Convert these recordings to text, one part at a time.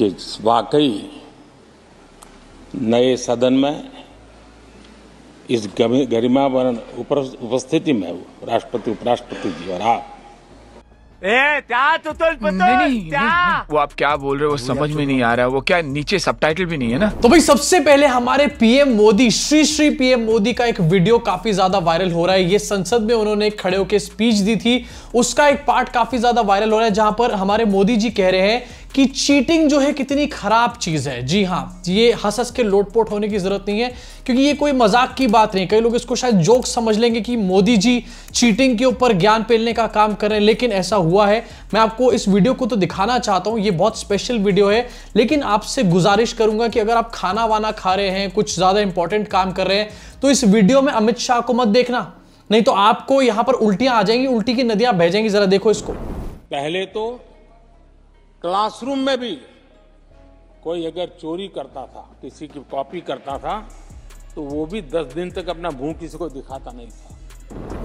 कि वाकई नए सदन में इस गरिमावरण उपस्थिति में राष्ट्रपति उपराष्ट्रपति जी और आप ए, त्या तो तो नहीं, त्या। नहीं, वो आप क्या बोल रहे हो समझ में तो नहीं आ रहा वो क्या नीचे सबटाइटल भी नहीं है ना तो भाई सबसे पहले हमारे पीएम मोदी श्री श्री पीएम मोदी का एक वीडियो काफी ज्यादा वायरल हो रहा है ये संसद में उन्होंने खड़े होकर स्पीच दी थी उसका एक पार्ट काफी ज्यादा वायरल हो रहा है जहां पर हमारे मोदी जी कह रहे हैं कि चीटिंग जो है कितनी खराब चीज़ है जी हाँ ये हंस हंस के लोटपोट होने की ज़रूरत नहीं है क्योंकि ये कोई मजाक की बात नहीं कई लोग इसको शायद जोक समझ लेंगे कि मोदी जी चीटिंग के ऊपर ज्ञान पेलने का काम कर रहे हैं लेकिन ऐसा हुआ है मैं आपको इस वीडियो को तो दिखाना चाहता हूं ये बहुत स्पेशल वीडियो है लेकिन आपसे गुजारिश करूंगा कि अगर आप खाना वाना खा रहे हैं कुछ ज़्यादा इंपॉर्टेंट काम कर रहे हैं तो इस वीडियो में अमित शाह को मत देखना नहीं तो आपको यहां पर उल्टियां आ जाएंगी उल्टी की नदियां बह जाएंगी ज़रा देखो इसको पहले तो क्लासरूम में भी कोई अगर चोरी करता था किसी की कॉपी करता था तो वो भी दस दिन तक अपना मुंह किसी को दिखाता नहीं था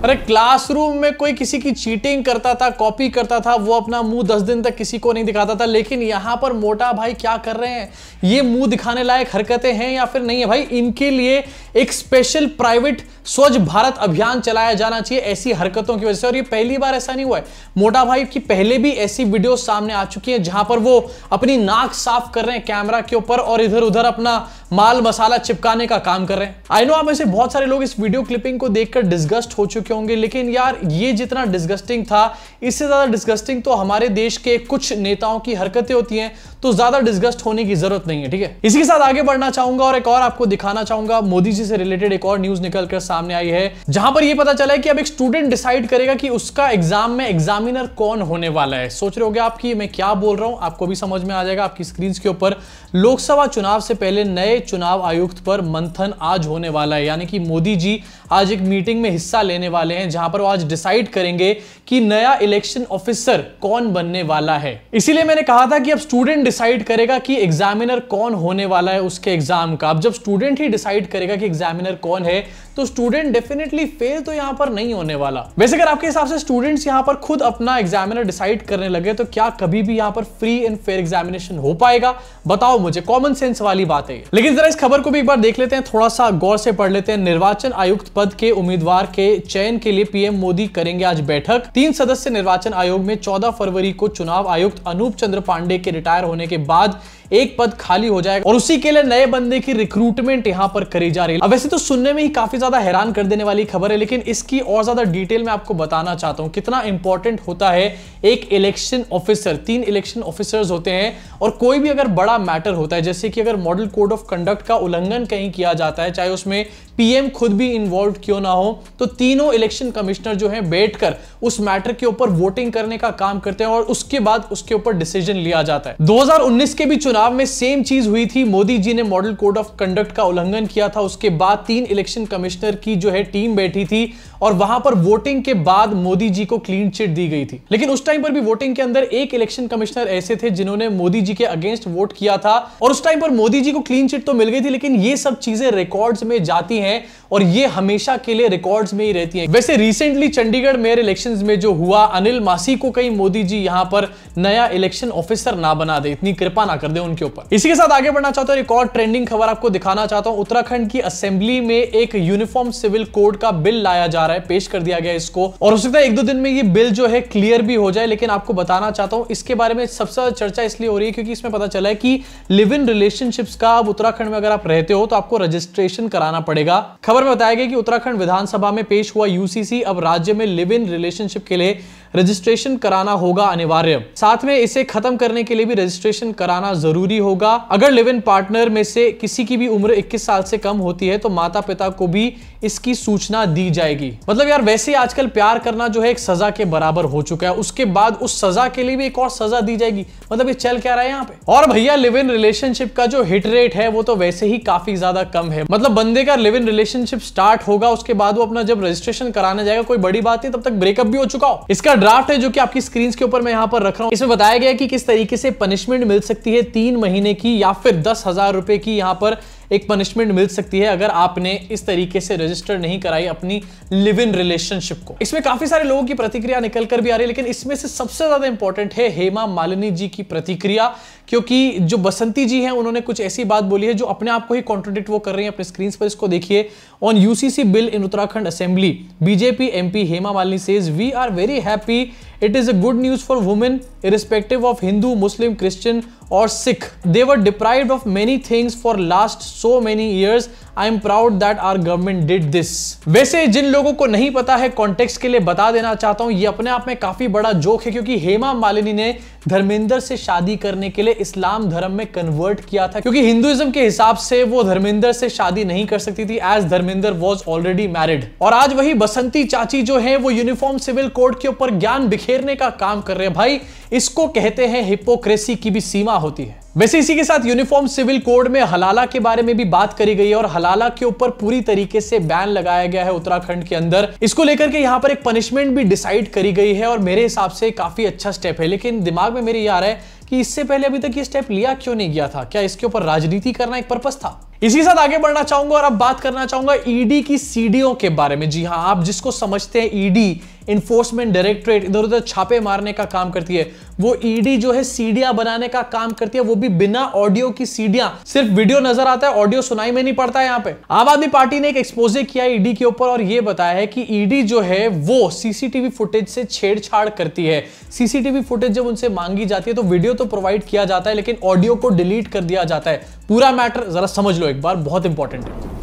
अरे क्लासरूम में कोई किसी की चीटिंग करता था कॉपी करता था वो अपना मुंह दस दिन तक किसी को नहीं दिखाता था लेकिन यहां पर मोटा भाई क्या कर रहे हैं ये मुंह दिखाने लायक हरकतें हैं या फिर नहीं है भाई इनके लिए एक स्पेशल प्राइवेट स्वच्छ भारत अभियान चलाया जाना चाहिए ऐसी हरकतों की वजह से और ये पहली बार ऐसा नहीं हुआ है मोटा भाई की पहले भी ऐसी वीडियो सामने आ चुकी है जहां पर वो अपनी नाक साफ कर रहे हैं कैमरा के ऊपर और इधर उधर अपना माल मसाला चिपकाने का काम कर रहे हैं आई नो आप ऐसे बहुत सारे लोग इस वीडियो क्लिपिंग को देखकर डिस्गस्ट हो चुके होंगे लेकिन यार ये जितना डिस्गस्टिंग था इससे ज्यादा डिस्गस्टिंग तो हमारे देश के कुछ नेताओं की हरकतें होती है तो ज्यादा डिस्गस्ट होने की जरूरत नहीं है ठीक है इसी के साथ आगे बढ़ना चाहूंगा और एक और आपको दिखाना चाहूंगा मोदी जी इसी से रिलेटेड एक और न्यूज निकल कर सामने आई है जहां पर यह पता चला है कि अब एक स्टूडेंट डिसाइड करेगा कि उसका एग्जाम में एग्जामिनर कौन होने वाला है सोच रहे हो आपकी मैं क्या बोल रहा हूं आपको भी समझ में आ जाएगा आपकी स्क्रीन के ऊपर लोकसभा चुनाव से पहले नए चुनाव आयुक्त पर मंथन आज होने वाला है यानी कि मोदी जी आज एक मीटिंग में हिस्सा लेने वाले हैं जहां पर वो आज डिसाइड करेंगे कि नया इलेक्शन ऑफिसर कौन बनने वाला है इसीलिए मैंने कहा था कि अब स्टूडेंट डिसाइड करेगा कि एग्जामिनर कौन होने वाला है उसके एग्जाम का अब जब स्टूडेंट ही डिसाइड करेगा कि एग्जामिनर कौन है तो स्टूडेंट डेफिनेटली फेल तो यहाँ पर नहीं होने वाला वैसे अगर आपके हिसाब से स्टूडेंट्स यहाँ पर खुद अपना एग्जामिनर डिसाइड करने लगे तो क्या कभी भी यहाँ पर फ्री एंड फेयर एग्जामिनेशन हो पाएगा बताओ मुझे कॉमन सेंस वाली बात है लेकिन जरा इस खबर को भी एक बार देख लेते हैं थोड़ा सा गौर से पढ़ लेते हैं निर्वाचन आयुक्त पद के उम्मीदवार के चयन के लिए पीएम मोदी करेंगे आज बैठक तीन सदस्य निर्वाचन आयोग में चौदह फरवरी को चुनाव आयुक्त अनूप चंद्र पांडे के रिटायर होने के बाद एक पद खाली हो जाएगा और उसी के लिए नए बंदे की रिक्रूटमेंट यहाँ पर करी जा रही है वैसे तो सुनने में ही काफी ज़्यादा हैरान कर देने वाली खबर है लेकिन इसकी और ज़्यादा डिटेल में आपको बताना चाहता हूं कितना इंपॉर्टेंट होता है एक इलेक्शन ऑफिसर तीन इलेक्शन ऑफिसर्स होते हैं और कोई भी अगर बड़ा मैटर होता है जैसे कि अगर मॉडल कोड ऑफ कंडक्ट का उल्लंघन कहीं किया जाता है चाहे उसमें पीएम खुद भी इन्वॉल्व क्यों ना हो तो तीनों इलेक्शन कमिश्नर जो है बैठकर उस मैटर के ऊपर वोटिंग करने का काम करते हैं और उसके बाद उसके ऊपर डिसीजन लिया जाता है 2019 के भी चुनाव में सेम चीज हुई थी मोदी जी ने मॉडल कोड ऑफ कंडक्ट का उल्लंघन किया था उसके बाद तीन इलेक्शन कमिश्नर कमिश्नर की जो है टीम बैठी थी और वहां पर वोटिंग के बाद मोदी जी को क्लीन चिट दी गई थी लेकिन उस टाइम पर भी वोटिंग के अंदर एक इलेक्शन कमिश्नर ऐसे थे जिन्होंने मोदी जी के अगेंस्ट वोट किया था और उस टाइम पर मोदी जी को क्लीन चिट तो मिल गई थी लेकिन ये सब चीजें रिकॉर्ड्स में जाती हैं और ये हमेशा के लिए रिकॉर्ड्स में ही रहती हैं वैसे रिसेंटली चंडीगढ़ मेयर इलेक्शन में जो हुआ अनिल मासी को कहीं मोदी जी यहां पर नया इलेक्शन ऑफिसर ना बना दे इतनी कृपा ना कर दे उनके ऊपर इसी के साथ आगे बढ़ना चाहता हूं एक और ट्रेंडिंग खबर आपको दिखाना चाहता हूं उत्तराखंड की असेंबली में एक यूनिट यूनिफॉर्म सिविल कोड का बिल लाया जा रहा है पेश कर दिया गया इसको और हो सकता है एक दो दिन में ये बिल जो है क्लियर भी हो जाए लेकिन आपको बताना चाहता हूं इसके बारे में सबसे ज्यादा चर्चा इसलिए हो रही है क्योंकि इसमें पता चला है कि लिव इन रिलेशनशिप का अब उत्तराखंड में अगर आप रहते हो तो आपको रजिस्ट्रेशन कराना पड़ेगा खबर में बताया गया कि उत्तराखंड विधानसभा में पेश हुआ यूसीसी अब राज्य में लिव इन रिलेशनशिप के लिए रजिस्ट्रेशन कराना होगा अनिवार्य साथ में इसे खत्म करने के लिए भी रजिस्ट्रेशन कराना जरूरी होगा अगर लिव इन पार्टनर में से किसी की भी उम्र इक्कीस साल से कम होती है तो माता पिता को भी इसकी सूचना दी जाएगी मतलब यार वैसे आजकल प्यार करना जो है एक सजा के बराबर हो चुका है उसके बाद उस सजा के लिए भी एक और सजा दी जाएगी मतलब ये चल क्या रहा है यहाँ पे और भैया लिव इन रिलेशनशिप का जो हिट रेट है वो तो वैसे ही काफी ज्यादा कम है मतलब बंदे का लिव इन रिलेशनशिप स्टार्ट होगा उसके बाद वो अपना जब रजिस्ट्रेशन कराने जाएगा कोई बड़ी बात नहीं तब तक ब्रेकअप भी हो चुका हो इसका ड्राफ्ट है जो कि आपकी स्क्रीन के ऊपर मैं यहाँ पर रख रहा हूँ इसमें बताया गया कि किस तरीके से पनिशमेंट मिल सकती है तीन महीने की या फिर दस हजार रुपए की यहाँ पर एक पनिशमेंट मिल सकती है अगर आपने इस तरीके से रजिस्टर नहीं कराई अपनी लिव इन रिलेशनशिप को इसमें काफी सारे लोगों की प्रतिक्रिया निकल कर भी आ रही है लेकिन इसमें से सबसे ज्यादा इंपॉर्टेंट है हेमा मालिनी जी की प्रतिक्रिया क्योंकि जो बसंती जी हैं उन्होंने कुछ ऐसी बात बोली है जो अपने आप को ही कॉन्ट्रोडिक्ट वो कर रही हैं अपने स्क्रीन पर इसको देखिए on UCC bill in Uttarakhand assembly BJP MP Hema Malini says we are very happy it is a good news for women irrespective of Hindu Muslim Christian और Sikh they were deprived of many things for last so many years I am proud that our government did this वैसे जिन लोगों को नहीं पता है context के लिए बता देना चाहता हूं ये अपने आप में काफी बड़ा जोक है क्योंकि हेमा मालिनी ने धर्मेंद्र से शादी करने के लिए इस्लाम धर्म में कन्वर्ट किया था क्योंकि हिंदुइज्म के हिसाब से वो धर्मेंद्र से शादी नहीं कर सकती थी as Dharmendra was already married और आज वही बसंती चाची जो है वो यूनिफॉर्म सिविल कोड के ऊपर ज्ञान बिखेरने का काम कर रहे हैं भाई इसको कहते हैं हिपोक्रेसी की भी सीमा होती है वैसे इसी के साथ यूनिफॉर्म सिविल कोड में हलाला के बारे में भी बात करी गई है और हलाला के ऊपर पूरी तरीके से बैन लगाया गया है उत्तराखंड के अंदर इसको लेकर के यहाँ पर एक पनिशमेंट भी डिसाइड करी गई है और मेरे हिसाब से काफी अच्छा स्टेप है लेकिन दिमाग में मेरे ये आ रहा है कि इससे पहले अभी तक ये स्टेप लिया क्यों नहीं गया था क्या इसके ऊपर राजनीति करना एक पर्पज था इसी साथ आगे बढ़ना चाहूंगा और अब बात करना चाहूंगा ईडी e की सीडीओ के बारे में जी हाँ आप जिसको समझते हैं ईडी e इन्फोर्समेंट डायरेक्टरेट इधर उधर छापे मारने का काम करती है वो ईडी e जो है सीडियां बनाने का काम करती है वो भी बिना ऑडियो की सीडियां सिर्फ वीडियो नजर आता है ऑडियो सुनाई में नहीं पड़ता है यहाँ पे आम आदमी पार्टी ने एक एक्सपोजे किया ईडी e के ऊपर और ये बताया है कि ईडी e जो है वो सीसीटीवी फुटेज से छेड़छाड़ करती है सीसीटीवी फुटेज जब उनसे मांगी जाती है तो वीडियो तो प्रोवाइड किया जाता है लेकिन ऑडियो को डिलीट कर दिया जाता है पूरा मैटर जरा समझ लो एक बार बहुत इंपॉर्टेंट है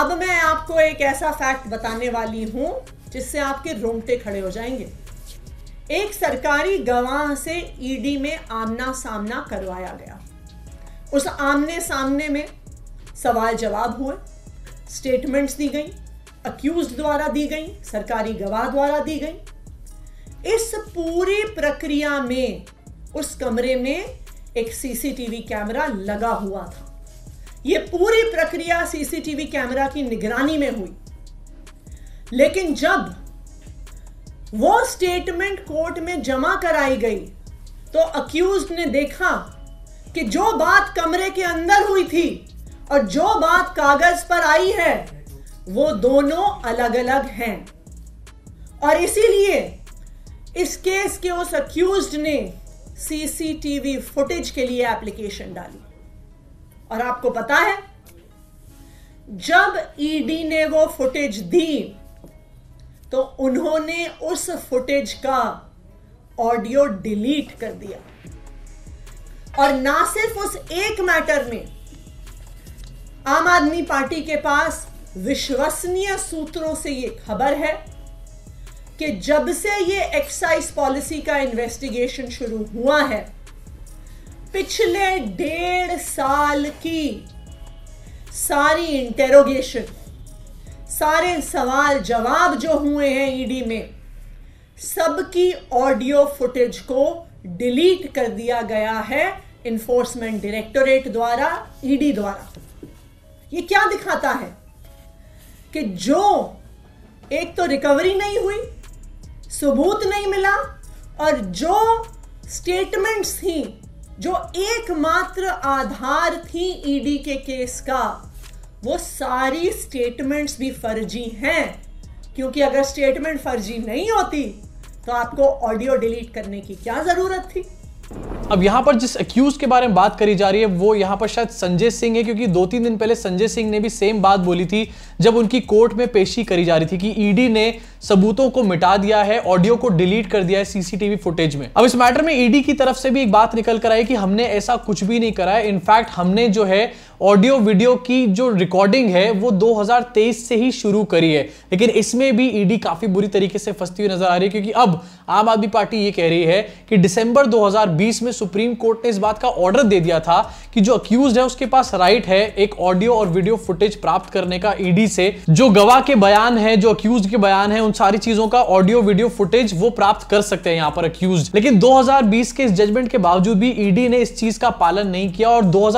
अब मैं आपको एक ऐसा फैक्ट बताने वाली हूं जिससे आपके रोंगटे खड़े हो जाएंगे एक सरकारी गवाह से ईडी e में आमना सामना करवाया गया उस आमने सामने में सवाल जवाब हुए स्टेटमेंट्स दी गई अक्यूज द्वारा दी गई सरकारी गवाह द्वारा दी गई इस पूरी प्रक्रिया में उस कमरे में एक सीसीटीवी कैमरा लगा हुआ था यह पूरी प्रक्रिया सीसीटीवी कैमरा की निगरानी में हुई लेकिन जब वो स्टेटमेंट कोर्ट में जमा कराई गई तो अक्यूज ने देखा कि जो बात कमरे के अंदर हुई थी और जो बात कागज पर आई है वो दोनों अलग अलग हैं और इसीलिए इस केस के उस अक्यूज ने सीसीटीवी फुटेज के लिए एप्लीकेशन डाली और आपको पता है जब ईडी e ने वो फुटेज दी तो उन्होंने उस फुटेज का ऑडियो डिलीट कर दिया और ना सिर्फ उस एक मैटर में आम आदमी पार्टी के पास विश्वसनीय सूत्रों से यह खबर है कि जब से ये एक्साइज पॉलिसी का इन्वेस्टिगेशन शुरू हुआ है पिछले डेढ़ साल की सारी इंटेरोगेशन सारे सवाल जवाब जो हुए हैं ईडी e में सबकी ऑडियो फुटेज को डिलीट कर दिया गया है इन्फोर्समेंट डायरेक्टोरेट द्वारा ईडी e द्वारा ये क्या दिखाता है कि जो एक तो रिकवरी नहीं हुई सबूत नहीं मिला और जो स्टेटमेंट्स थी जो एकमात्र आधार थी ईडी e के केस का वो सारी स्टेटमेंट्स भी फर्जी हैं क्योंकि अगर स्टेटमेंट फर्जी नहीं होती तो आपको ऑडियो डिलीट करने की क्या ज़रूरत थी अब यहाँ पर जिस अक्यूज के बारे में बात करी जा रही है वो यहाँ पर शायद संजय सिंह है क्योंकि दो तीन दिन पहले संजय सिंह ने भी सेम बात बोली थी जब उनकी कोर्ट में पेशी करी जा रही थी कि ईडी e ने सबूतों को मिटा दिया है ऑडियो को डिलीट कर दिया है सीसीटीवी फुटेज में अब इस मैटर में ईडी e की तरफ से भी एक बात निकल कर आई कि हमने ऐसा कुछ भी नहीं करा है इनफैक्ट हमने जो है ऑडियो वीडियो की जो रिकॉर्डिंग है वो 2023 से ही शुरू करी है लेकिन इसमें भी ईडी e काफी बुरी तरीके से फंसती हुई नजर आ रही है क्योंकि अब आम आदमी पार्टी ये कह रही है कि दिसंबर 2020 में सुप्रीम कोर्ट ने इस बात का ऑर्डर दे दिया था कि जो अक्यूज है उसके पास राइट है एक ऑडियो और वीडियो फुटेज प्राप्त करने का ईडी से जो गवाह के बयान है जो अक्यूज के बयान है उन सारी चीजों का ऑडियो वीडियो फुटेज वो प्राप्त कर सकते हैं यहाँ पर अक्यूज लेकिन दो के इस जजमेंट के बावजूद भी ईडी ने इस चीज का पालन नहीं किया और दो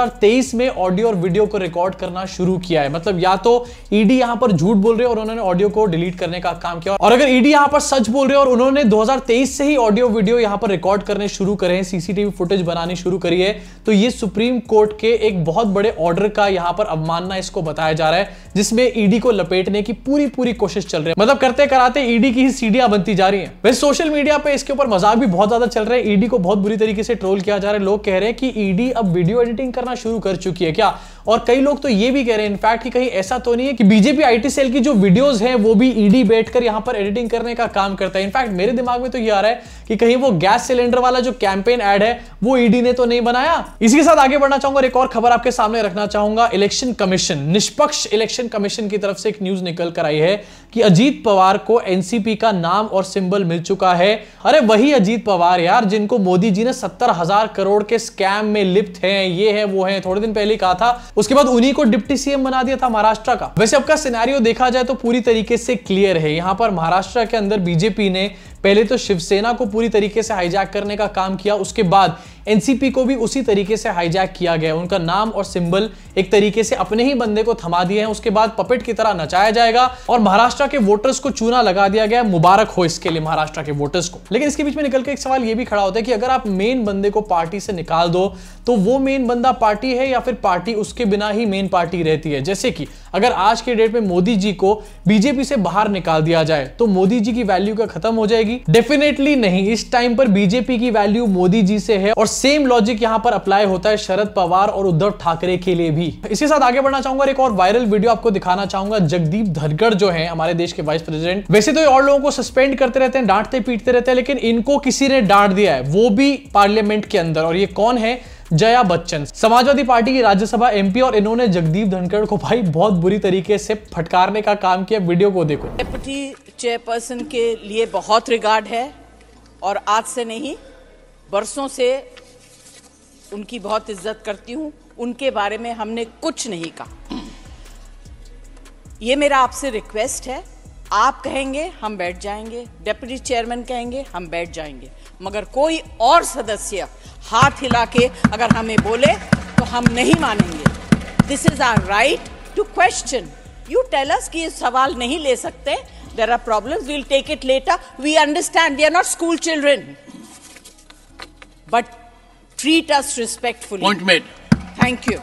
में ऑडियो और वीडियो को रिकॉर्ड करना शुरू किया है मतलब या तो ईडी यहाँ पर झूठ बोल रहे और उन्होंने ऑडियो को डिलीट करने का काम किया और अगर ईडी यहाँ पर सच बोल रहे और उन्होंने 2023 से ही ऑडियो वीडियो यहाँ पर रिकॉर्ड करने शुरू करें सीसीटीवी फुटेज बनानी शुरू करी है तो ये सुप्रीम कोर्ट के एक बहुत बड़े ऑर्डर का यहाँ पर अवमानना इसको बताया जा रहा है जिसमें ईडी e को लपेटने की पूरी पूरी कोशिश चल रही है मतलब करते कराते ईडी e की ही सीडिया बनती जा रही है वैसे सोशल मीडिया पर इसके ऊपर मजाक भी बहुत ज्यादा चल रहा है ईडी e को बहुत बुरी तरीके से ट्रोल किया जा रहा है लोग कह रहे हैं कि ईडी अब वीडियो एडिटिंग करना शुरू कर चुकी है क्या और कई लोग तो ये भी कह रहे हैं इनफैक्ट कि कहीं ऐसा तो नहीं है कि बीजेपी आईटी सेल की जो वीडियोस है वो भी ईडी बैठकर यहां पर एडिटिंग करने का काम करता है इनफैक्ट मेरे दिमाग में तो ये आ रहा है कि कहीं वो गैस सिलेंडर वाला जो कैंपेन एड है वो ईडी e ने तो नहीं बनाया इसी के साथ आगे बढ़ना चाहूंगा एक और खबर आपके सामने रखना चाहूंगा इलेक्शन कमीशन निष्पक्ष इलेक्शन कमीशन की तरफ से एक न्यूज निकल कर आई है कि अजीत पवार को एनसीपी का नाम और सिंबल मिल चुका है अरे वही अजीत पवार यार जिनको मोदी जी ने सत्तर करोड़ के स्कैम में लिप्त है ये है वो है थोड़े दिन पहले कहा था उसके बाद उन्हीं को डिप्टी सीएम बना दिया था महाराष्ट्र का वैसे आपका सिनारियो देखा जाए तो पूरी तरीके से क्लियर है यहाँ पर महाराष्ट्र के अंदर बीजेपी ने पहले तो शिवसेना को पूरी तरीके से हाईजैक करने का काम किया उसके बाद एनसीपी को भी उसी तरीके से हाईजैक किया गया उनका नाम और सिंबल एक तरीके से अपने ही बंदे को थमा दिए उसके बाद पपेट की तरह नचाया जाएगा और महाराष्ट्र के वोटर्स को चूना लगा दिया गया मुबारक हो इसके लिए महाराष्ट्र के वोटर्स को लेकिन इसके बीच में निकल के एक सवाल यह भी खड़ा होता है कि अगर आप मेन बंदे को पार्टी से निकाल दो तो वो मेन बंदा पार्टी है या फिर पार्टी उसके बिना ही मेन पार्टी रहती है जैसे कि अगर आज के डेट में मोदी जी को बीजेपी से बाहर निकाल दिया जाए तो मोदी जी की वैल्यू क्या खत्म हो जाएगी डेफिनेटली नहीं इस टाइम पर बीजेपी की वैल्यू मोदी जी से है और सेम लॉजिक यहां पर अप्लाई होता है शरद पवार और उद्धव ठाकरे के लिए भी इसके साथ आगे बढ़ना चाहूंगा एक और वायरल वीडियो आपको दिखाना चाहूंगा जगदीप धनखड़ जो है हमारे देश के वाइस प्रेसिडेंट वैसे तो ये और लोगों को सस्पेंड करते रहते हैं डांटते पीटते रहते हैं लेकिन इनको किसी ने डांट दिया है वो भी पार्लियामेंट के अंदर और ये कौन है जया बच्चन समाजवादी पार्टी की राज्यसभा एमपी और इन्होंने जगदीप धनखड़ को भाई बहुत बुरी तरीके से फटकारने का काम किया वीडियो को देखो डेप्टी चेयरपर्सन के लिए बहुत रिगार्ड है और आज से नहीं बरसों से उनकी बहुत इज्जत करती हूं उनके बारे में हमने कुछ नहीं कहा ये मेरा आपसे रिक्वेस्ट है आप कहेंगे हम बैठ जाएंगे डेप्यूटी चेयरमैन कहेंगे हम बैठ जाएंगे मगर कोई और सदस्य हाथ हिला के अगर हमें बोले तो हम नहीं मानेंगे this is our right to question you tell us कि ये सवाल नहीं ले सकते there are problem we'll take it later we understand we are not school children but treat us respectfully. Point made thank you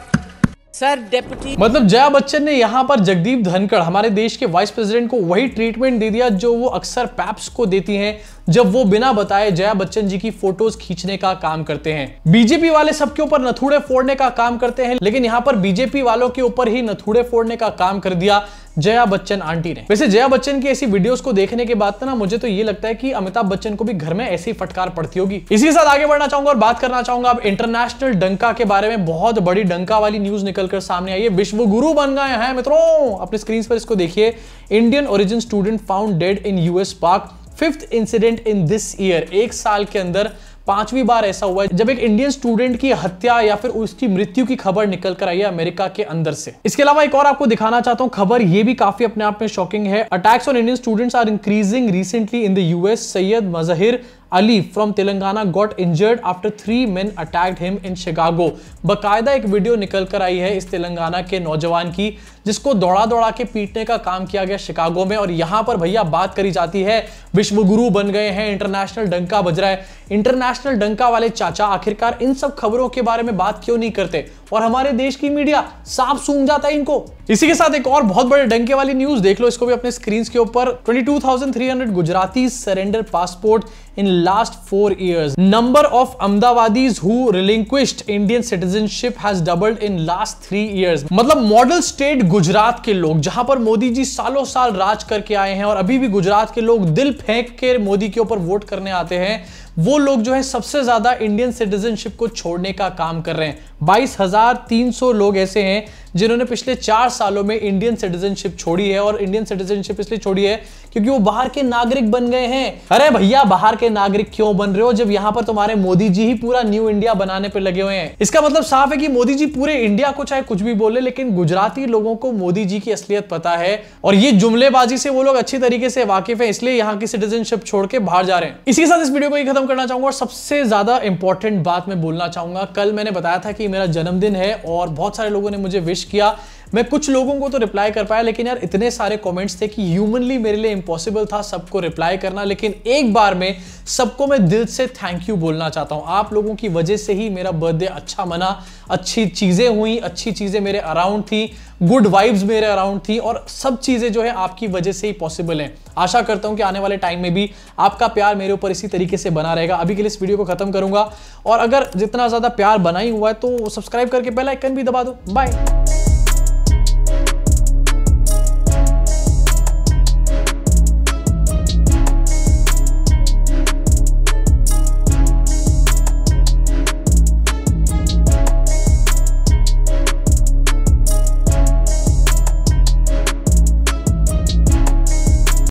sir deputy मतलब जया बच्चन ने यहाँ पर जगदीप धनखड़ हमारे देश के वाइस प्रेसिडेंट को वही ट्रीटमेंट दे दिया जो वो अक्सर पैप्स को देती हैं जब वो बिना बताए जया बच्चन जी की फोटोज खींचने का काम करते हैं बीजेपी वाले सबके ऊपर नथुड़े फोड़ने का काम करते हैं लेकिन यहाँ पर बीजेपी वालों के ऊपर ही नथुड़े फोड़ने का काम कर दिया जया बच्चन आंटी ने वैसे जया बच्चन की ऐसी वीडियोस को देखने के बाद ना मुझे तो ये लगता है कि अमिताभ बच्चन को भी घर में ऐसी फटकार पड़ती होगी इसी के साथ आगे बढ़ना चाहूंगा और बात करना चाहूंगा अब इंटरनेशनल डंका के बारे में बहुत बड़ी डंका वाली न्यूज निकलकर सामने आई है विश्व गुरु बन गए हैं मित्रों अपने स्क्रीन पर इसको देखिए Indian origin student found dead in US park fifth incident in this year एक साल के अंदर पांचवी बार ऐसा हुआ है जब एक इंडियन स्टूडेंट की हत्या या फिर उसकी मृत्यु की खबर निकल कर आई है अमेरिका के अंदर से इसके अलावा एक और आपको दिखाना चाहता हूँ खबर ये भी काफी अपने आप में शॉकिंग है attacks on Indian students are increasing recently in the US Syed Mazahir Ali from Telangana got injured after three men attacked him in Chicago बकायदा एक वीडियो निकल कर आई है इस तेलंगाना के नौजवान की जिसको दौड़ा दौड़ा के पीटने का काम किया गया शिकागो में और यहाँ पर भैया बात करी जाती है विश्वगुरु बन गए हैं इंटरनेशनल डंका बज रहा है इंटरनेशनल डंका वाले चाचा आखिरकार इन सब खबरों के बारे में बात क्यों नहीं करते और हमारे देश की मीडिया साफ सूंघ जाता है इनको इसी के साथ एक और बहुत बड़े डंके वाली न्यूज देख लो इसको भी अपने स्क्रीन के ऊपर twenty Gujarati surrender passport in last four years. Number of Ahmedabadis who relinquished Indian citizenship has doubled in last three years. मतलब मॉडल स्टेट गुजरात के लोग जहां पर मोदी जी सालों साल राज करके आए हैं और अभी भी गुजरात के लोग दिल फेंक के मोदी के ऊपर वोट करने आते हैं वो लोग जो है सबसे ज्यादा इंडियन सिटीजनशिप को छोड़ने का काम कर रहे हैं बाईस हजार तीन सौ लोग ऐसे हैं जिन्होंने पिछले चार सालों में इंडियन सिटीजनशिप छोड़ी है और इंडियन सिटीजनशिप इसलिए छोड़ी है क्योंकि वो बाहर के नागरिक बन गए हैं अरे भैया बाहर के नागरिक क्यों बन रहे हो जब यहाँ पर तुम्हारे मोदी जी ही पूरा न्यू इंडिया बनाने पर लगे हुए हैं इसका मतलब साफ है कि मोदी जी पूरे इंडिया को चाहे कुछ भी बोले लेकिन गुजराती लोगों को मोदी जी की असलियत पता है और ये जुमलेबाजी से वो लोग अच्छी तरीके से वाकिफ है इसलिए यहाँ की सिटीजनशिप छोड़ के बाहर जा रहे हैं इसी के साथ इस वीडियो को खत्म खत्म करना चाहूंगा और सबसे ज्यादा इंपॉर्टेंट बात मैं बोलना चाहूंगा कल मैंने बताया था कि मेरा जन्मदिन है और बहुत सारे लोगों ने मुझे विश किया मैं कुछ लोगों को तो रिप्लाई कर पाया लेकिन यार इतने सारे कमेंट्स थे कि ह्यूमनली मेरे लिए इम्पॉसिबल था सबको रिप्लाई करना लेकिन एक बार में सबको मैं दिल से थैंक यू बोलना चाहता हूँ आप लोगों की वजह से ही मेरा बर्थडे अच्छा मना अच्छी चीज़ें हुई अच्छी चीज़ें मेरे अराउंड थी गुड वाइब्स मेरे अराउंड थी और सब चीज़ें जो है आपकी वजह से ही पॉसिबल हैं आशा करता हूँ कि आने वाले टाइम में भी आपका प्यार मेरे ऊपर इसी तरीके से बना रहेगा अभी के लिए इस वीडियो को खत्म करूंगा और अगर जितना ज़्यादा प्यार बना ही हुआ है तो सब्सक्राइब करके पहला आइकन भी दबा दो बाय